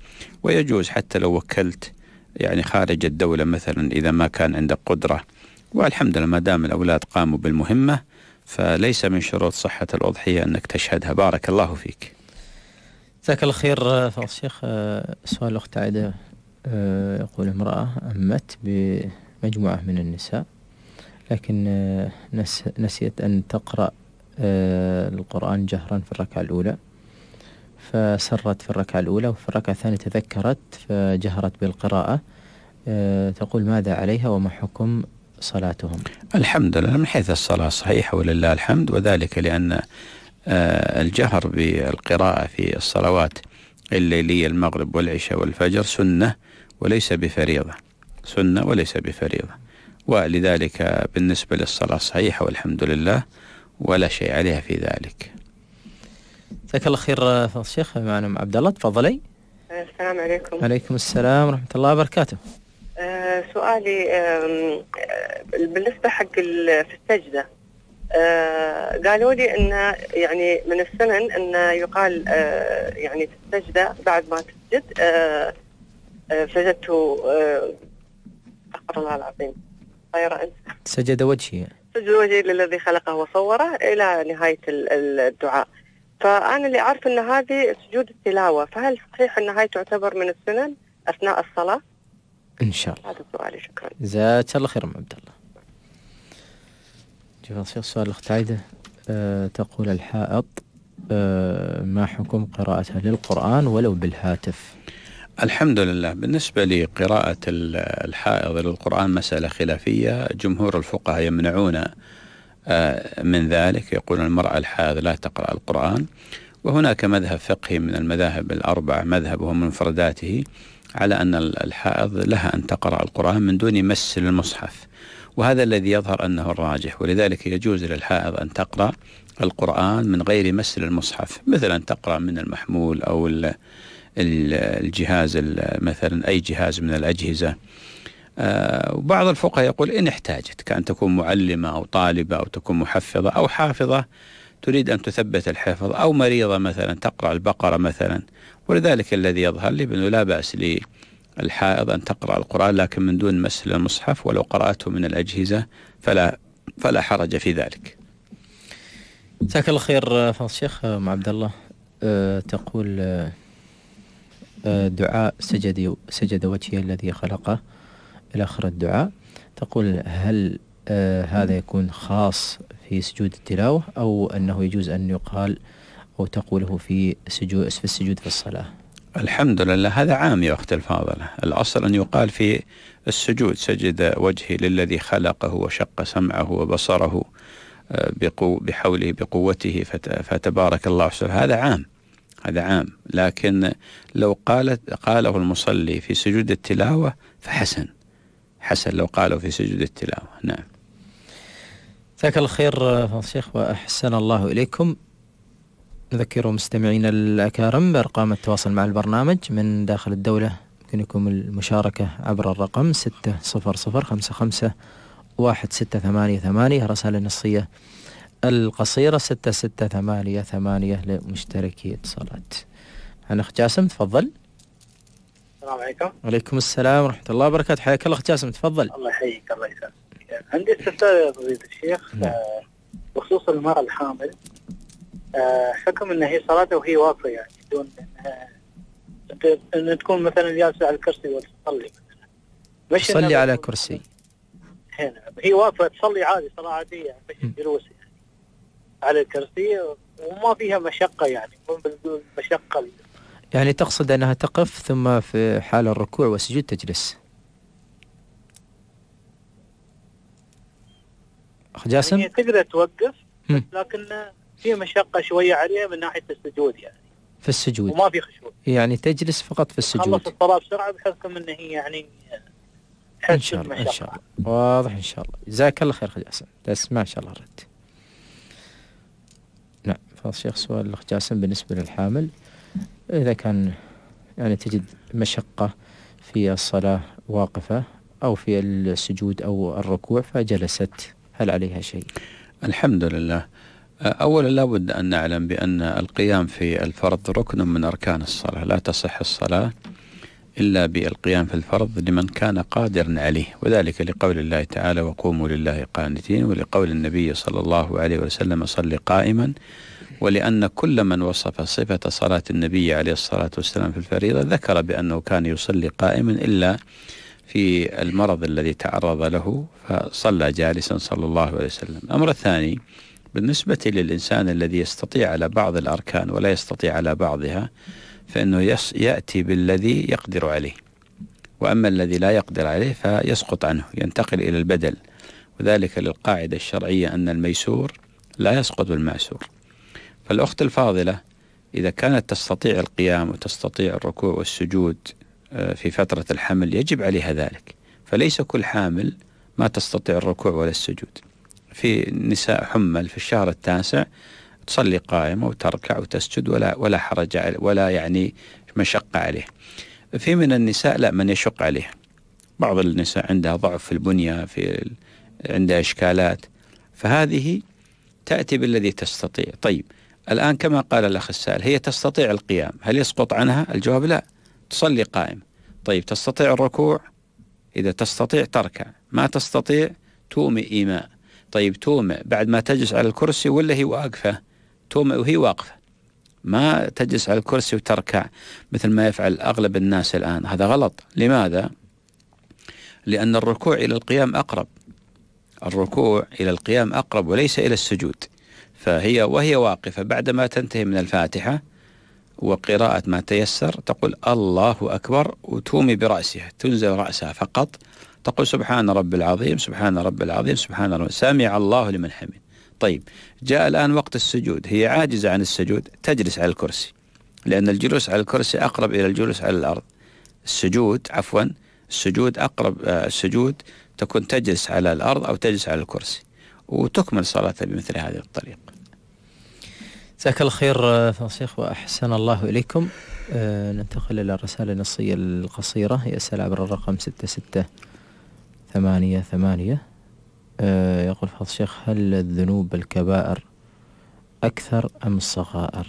ويجوز حتى لو وكلت يعني خارج الدولة مثلا إذا ما كان عندك قدرة والحمد لله ما دام الأولاد قاموا بالمهمة فليس من شروط صحة الأضحية أنك تشهدها بارك الله فيك جزاك الله خير الشيخ سؤال الأخت عايدة يقول امرأة أمت بمجموعة من النساء لكن نسيت أن تقرأ القرآن جهرا في الركعة الأولى فسرت في الركعة الأولى وفي الركعة الثانية تذكرت فجهرت بالقراءة آه، تقول ماذا عليها وما حكم صلاتهم الحمد لله من حيث الصلاة صحيحة ولله الحمد وذلك لأن آه، الجهر بالقراءة في الصلوات الليلية المغرب والعشاء والفجر سنة وليس بفريضة سنة وليس بفريضة ولذلك بالنسبة للصلاة صحيحة والحمد لله ولا شيء عليها في ذلك جزاك الله خير آه، فضل الشيخ معنا مع عبد الله تفضلي آه، السلام عليكم وعليكم السلام ورحمه الله وبركاته أه سؤالي أه بالنسبه حق في السجده أه قالوا لي ان يعني من السنن ان يقال آه، يعني في السجده بعد ما تسجد سجدت استغفر الله العظيم خير انت سجد وجهي سجد وجهي للذي خلقه وصوره الى نهايه الدعاء فأنا اللي أعرف أن هذه سجود التلاوة فهل صحيح أن هاي تعتبر من السنن أثناء الصلاة؟ إن شاء الله هذا سؤالي شكرا جزاك الله خير أم عبد الله جيب سؤال الأخت عايدة أه تقول الحائط أه ما حكم قراءتها للقرآن ولو بالهاتف؟ الحمد لله بالنسبة لقراءة الحائض للقرآن مسألة خلافية جمهور الفقهاء يمنعون من ذلك يقول المرأة الحاذ لا تقرأ القرآن وهناك مذهب فقهي من المذاهب الأربعة مذهب فرداته على أن الحائض لها أن تقرأ القرآن من دون مس للمصحف وهذا الذي يظهر أنه الراجح ولذلك يجوز للحائض أن تقرأ القرآن من غير مس للمصحف مثل أن تقرأ من المحمول أو الجهاز مثلا أي جهاز من الأجهزة آه، وبعض الفقهاء يقول إن احتاجت كأن تكون معلمة أو طالبة أو تكون محفظة أو حافظة تريد أن تثبت الحفظ أو مريضة مثلا تقرأ البقرة مثلا ولذلك الذي يظهر لي بأنه لا بأس للحائض أن تقرأ القرآن لكن من دون مس المصحف ولو قرأته من الأجهزة فلا فلا حرج في ذلك. جزاك الله خير آه، فضل الشيخ آه، أم عبد الله أه تقول أه دعاء سجد سجد وجهي الذي خلقه إلى آخر الدعاء تقول هل آه هذا يكون خاص في سجود التلاوة أو أنه يجوز أن يقال أو تقوله في سجود في السجود في الصلاة الحمد لله هذا عام يا أختي الفاضلة الأصل أن يقال في السجود سجد وجهي للذي خلقه وشق سمعه وبصره آه، بقو بحوله بقوته فتبارك الله سبحانه هذا عام هذا عام لكن لو قالت قاله المصلي في سجود التلاوة فحسن حسن لو قالوا في سجود التلاوة نعم جزاك الله خير الشيخ وأحسن الله إليكم نذكر مستمعينا الأكارم بأرقام التواصل مع البرنامج من داخل الدولة يمكنكم المشاركة عبر الرقم ستة صفر صفر خمسة خمسة واحد ستة ثمانية ثمانية رسالة نصية القصيرة ستة ستة ثمانية ثمانية لمشتركي اتصالات عن أخ جاسم تفضل السلام عليكم. وعليكم السلام ورحمة الله وبركاته، حياك الله أخ جاسم تفضل. الله يحييك الله يسلمك. عندي استفسار يا فضيلة الشيخ نعم. آه بخصوص المرأة الحامل آه حكم أن هي صلاتها وهي واقفة يعني بدون أنها أن تكون مثلا جالسة على الكرسي وتصلي مثلا. مش تصلي على كرسي. هنا هي واقفة تصلي عادي صلاة عادية يعني مش جلوس يعني على الكرسي وما فيها مشقة يعني مو بالمشقة يعني تقصد أنها تقف ثم في حال الركوع والسجود تجلس أخ يعني جاسم يعني تقدر توقف لكن في مشقة شوية عليها من ناحية السجود يعني في السجود وما في خشوع يعني تجلس فقط في السجود خلص الصلاة بسرعة بحكم أن هي يعني ان شاء الله ان شاء الله واضح ان شاء الله جزاك الله خير اخ جاسم تسمع ان شاء الله رد نعم فالشيخ سؤال الاخ جاسم بالنسبه للحامل إذا كان يعني تجد مشقة في الصلاة واقفة أو في السجود أو الركوع فجلست هل عليها شيء؟ الحمد لله أولا لابد أن نعلم بأن القيام في الفرض ركن من أركان الصلاة لا تصح الصلاة إلا بالقيام في الفرض لمن كان قادرا عليه وذلك لقول الله تعالى وقوموا لله قانتين ولقول النبي صلى الله عليه وسلم صل قائما ولأن كل من وصف صفة صلاة النبي عليه الصلاة والسلام في الفريضة ذكر بأنه كان يصلي قائما إلا في المرض الذي تعرض له فصلى جالسا صلى الله عليه وسلم الأمر الثاني بالنسبة للإنسان الذي يستطيع على بعض الأركان ولا يستطيع على بعضها فإنه يأتي بالذي يقدر عليه وأما الذي لا يقدر عليه فيسقط عنه ينتقل إلى البدل وذلك للقاعدة الشرعية أن الميسور لا يسقط بالمأسور فالأخت الفاضلة إذا كانت تستطيع القيام وتستطيع الركوع والسجود آه، في فترة الحمل يجب عليها ذلك فليس كل حامل ما تستطيع الركوع ولا السجود في نساء حمل في الشهر التاسع تصلي قائمة وتركع وتسجد ولا ولا حرج ولا يعني مشقة عليه في من النساء لا من يشق عليه بعض النساء عندها ضعف في البنية في عندها إشكالات فهذه تأتي بالذي تستطيع طيب الآن كما قال الأخ السائل هي تستطيع القيام هل يسقط عنها الجواب لا تصلي قائم طيب تستطيع الركوع إذا تستطيع تركع ما تستطيع تومئ إيماء طيب تومئ بعد ما تجلس على الكرسي ولا هي واقفة تومئ وهي واقفة ما تجلس على الكرسي وتركع مثل ما يفعل أغلب الناس الآن هذا غلط لماذا؟ لأن الركوع إلى القيام أقرب الركوع إلى القيام أقرب وليس إلى السجود فهي وهي واقفة بعدما تنتهي من الفاتحة وقراءة ما تيسر تقول الله أكبر وتومي برأسها تنزل رأسها فقط تقول سبحان رب العظيم سبحان رب العظيم سبحان رب سمع الله لمن حمد طيب جاء الآن وقت السجود هي عاجزة عن السجود تجلس على الكرسي لأن الجلوس على الكرسي أقرب إلى الجلوس على الأرض السجود عفوا السجود أقرب آه، السجود تكون تجلس على الأرض أو تجلس على الكرسي وتكمل صلاتها بمثل هذه الطريقة جزاك الله خير آه، فضل وأحسن الله إليكم أه ننتقل إلى الرسالة النصية القصيرة يسأل عبر الرقم ستة ستة ثمانية ثمانية آه، يقول فضل الشيخ هل الذنوب الكبائر أكثر أم الصغائر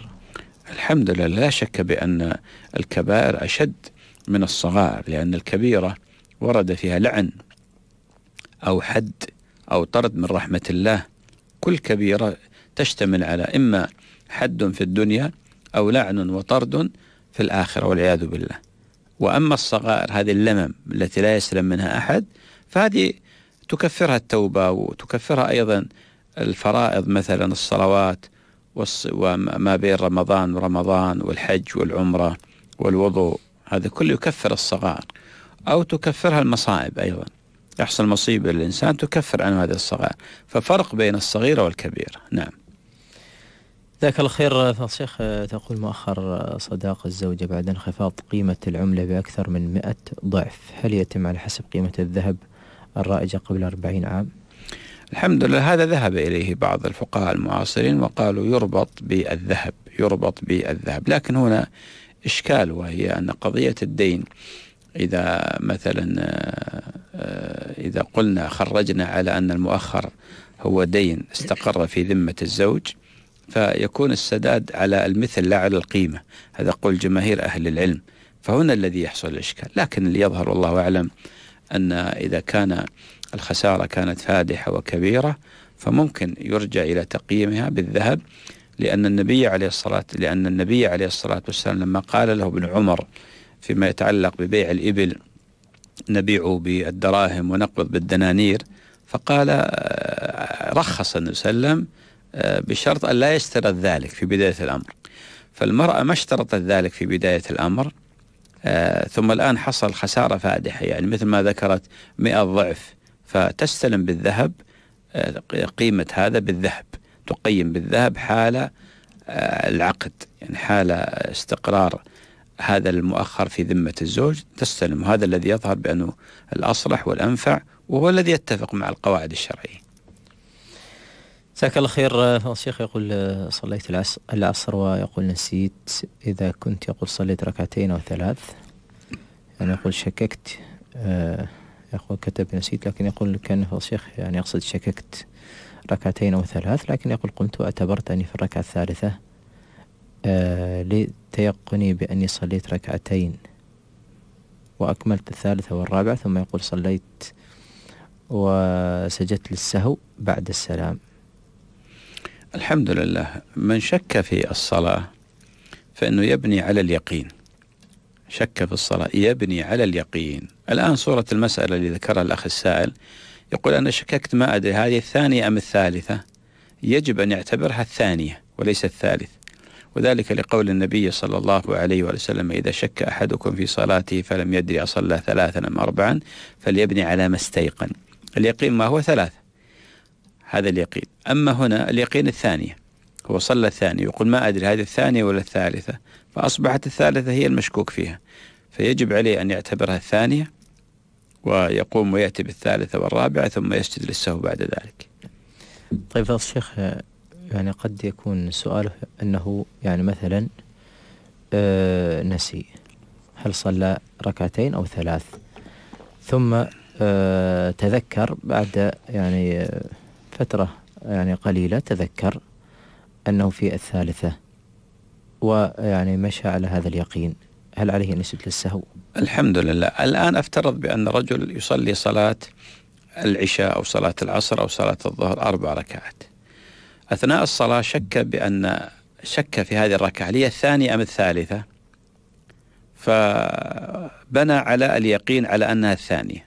الحمد لله لا شك بأن الكبائر أشد من الصغائر لأن الكبيرة ورد فيها لعن أو حد أو طرد من رحمة الله كل كبيرة تشتمل على إما حد في الدنيا أو لعن وطرد في الآخرة والعياذ بالله وأما الصغائر هذه اللمم التي لا يسلم منها أحد فهذه تكفرها التوبة وتكفرها أيضا الفرائض مثلا الصلوات وما بين رمضان ورمضان والحج والعمرة والوضوء هذا كله يكفر الصغائر أو تكفرها المصائب أيضا يحصل مصيبة للإنسان تكفر عنه هذه الصغائر ففرق بين الصغيرة والكبيرة نعم جزاك الله خير شيخ تقول مؤخر صداق الزوجة بعد انخفاض قيمة العملة بأكثر من 100 ضعف هل يتم على حسب قيمة الذهب الرائجة قبل أربعين عام الحمد لله هذا ذهب إليه بعض الفقهاء المعاصرين وقالوا يربط بالذهب يربط بالذهب لكن هنا إشكال وهي أن قضية الدين إذا مثلا آه، إذا قلنا خرجنا على أن المؤخر هو دين استقر في ذمة الزوج فيكون السداد على المثل لا على القيمة هذا قول جماهير أهل العلم فهنا الذي يحصل الإشكال لكن اللي يظهر والله أعلم أن إذا كان الخسارة كانت فادحة وكبيرة فممكن يرجع إلى تقييمها بالذهب لأن النبي عليه الصلاة لأن النبي عليه الصلاة والسلام لما قال له ابن عمر فيما يتعلق ببيع الإبل نبيع بالدراهم ونقبض بالدنانير فقال آه، رخص النبي صلى الله عليه وسلم آه، بشرط أن لا يشترط ذلك في بداية الأمر فالمرأة ما اشترطت ذلك في بداية الأمر آه، ثم الآن حصل خسارة فادحة يعني مثل ما ذكرت 100 ضعف فتستلم بالذهب آه، قيمة هذا بالذهب تقيم بالذهب حال آه، العقد يعني حال استقرار هذا المؤخر في ذمة الزوج تستلم وهذا الذي يظهر بأنه الأصلح والأنفع وهو الذي يتفق مع القواعد الشرعية جزاك الله خير آه، الشيخ يقول آه، صليت العصر ويقول نسيت إذا كنت يقول صليت ركعتين أو ثلاث يعني يقول شككت آه، يقول كتب نسيت لكن يقول كان الشيخ يعني يقصد شككت ركعتين أو ثلاث لكن يقول قمت وأتبرت أني في الركعة الثالثة لتيقني بأني صليت ركعتين وأكملت الثالثة والرابعة ثم يقول صليت وسجدت للسهو بعد السلام الحمد لله من شك في الصلاة فإنه يبني على اليقين شك في الصلاة يبني على اليقين الآن صورة المسألة اللي ذكرها الأخ السائل يقول أنا شككت ما أدري هذه الثانية أم الثالثة يجب أن يعتبرها الثانية وليس الثالث وذلك لقول النبي صلى الله عليه وسلم إذا شك أحدكم في صلاته فلم يدري أصلى ثلاثا أم أربعا فليبني على ما استيقن اليقين ما هو ثلاث هذا اليقين أما هنا اليقين الثانية هو صلى الثانية يقول ما أدري هذه الثانية ولا الثالثة فأصبحت الثالثة هي المشكوك فيها فيجب عليه أن يعتبرها الثانية ويقوم ويأتي بالثالثة والرابعة ثم يسجد للسهو بعد ذلك طيب الشيخ يعني قد يكون سؤاله أنه يعني مثلا آه، نسي هل صلى ركعتين أو ثلاث ثم آه، تذكر بعد يعني آه، فترة يعني قليلة تذكر أنه في الثالثة ويعني مشى على هذا اليقين هل عليه أن يسجد للسهو؟ الحمد لله الآن أفترض بأن رجل يصلي صلاة العشاء أو صلاة العصر أو صلاة الظهر أربع ركعات أثناء الصلاة شك بأن شك في هذه الركعة هي الثانية أم الثالثة فبنى على اليقين على أنها الثانية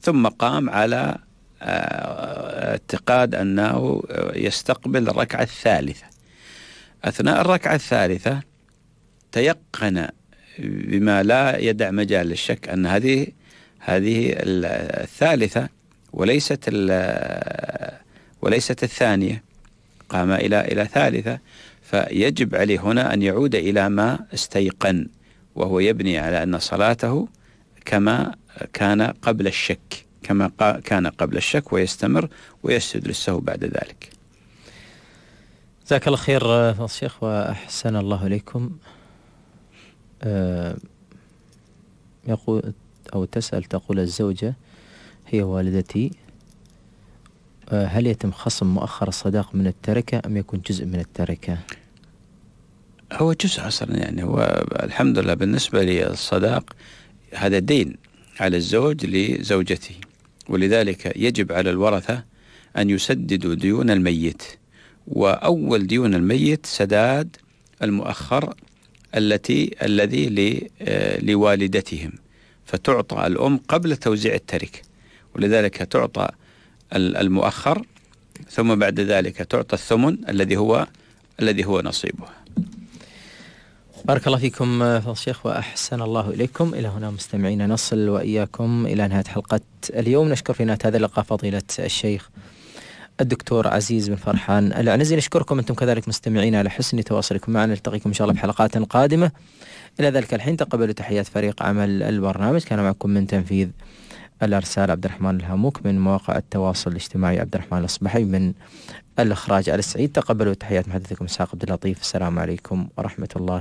ثم قام على اعتقاد أنه يستقبل الركعة الثالثة أثناء الركعة الثالثة تيقن بما لا يدع مجال للشك أن هذه هذه الثالثة وليست وليست الثانية قام إلى إلى ثالثة فيجب عليه هنا أن يعود إلى ما استيقن وهو يبني على أن صلاته كما كان قبل الشك كما كان قبل الشك ويستمر ويسجد للسهو بعد ذلك جزاك الله خير آه، الشيخ وأحسن الله إليكم آه، يقول أو تسأل تقول الزوجة هي والدتي آه، هل يتم خصم مؤخر الصداق من التركة أم يكون جزء من التركة؟ هو جزء أصلا يعني هو الحمد لله بالنسبة للصداق هذا دين على الزوج لزوجته ولذلك يجب على الورثة أن يسددوا ديون الميت وأول ديون الميت سداد المؤخر التي الذي آه، لوالدتهم فتعطى الأم قبل توزيع التركة ولذلك تعطى المؤخر ثم بعد ذلك تعطى الثمن الذي هو الذي هو نصيبه بارك الله فيكم فضل الشيخ وأحسن الله إليكم إلى هنا مستمعينا نصل وإياكم إلى نهاية حلقة اليوم نشكر في نهاية هذا اللقاء فضيلة الشيخ الدكتور عزيز بن فرحان العنزي نشكركم أنتم كذلك مستمعينا على حسن تواصلكم معنا نلتقيكم إن شاء الله بحلقات قادمة إلى ذلك الحين تقبلوا تحيات فريق عمل البرنامج كان معكم من تنفيذ الأرسال عبد الرحمن الهاموك من مواقع التواصل الاجتماعي عبد الرحمن الصبحي من الإخراج على السعيد تقبلوا تحيات محدثكم إسحاق عبد اللطيف السلام عليكم ورحمة الله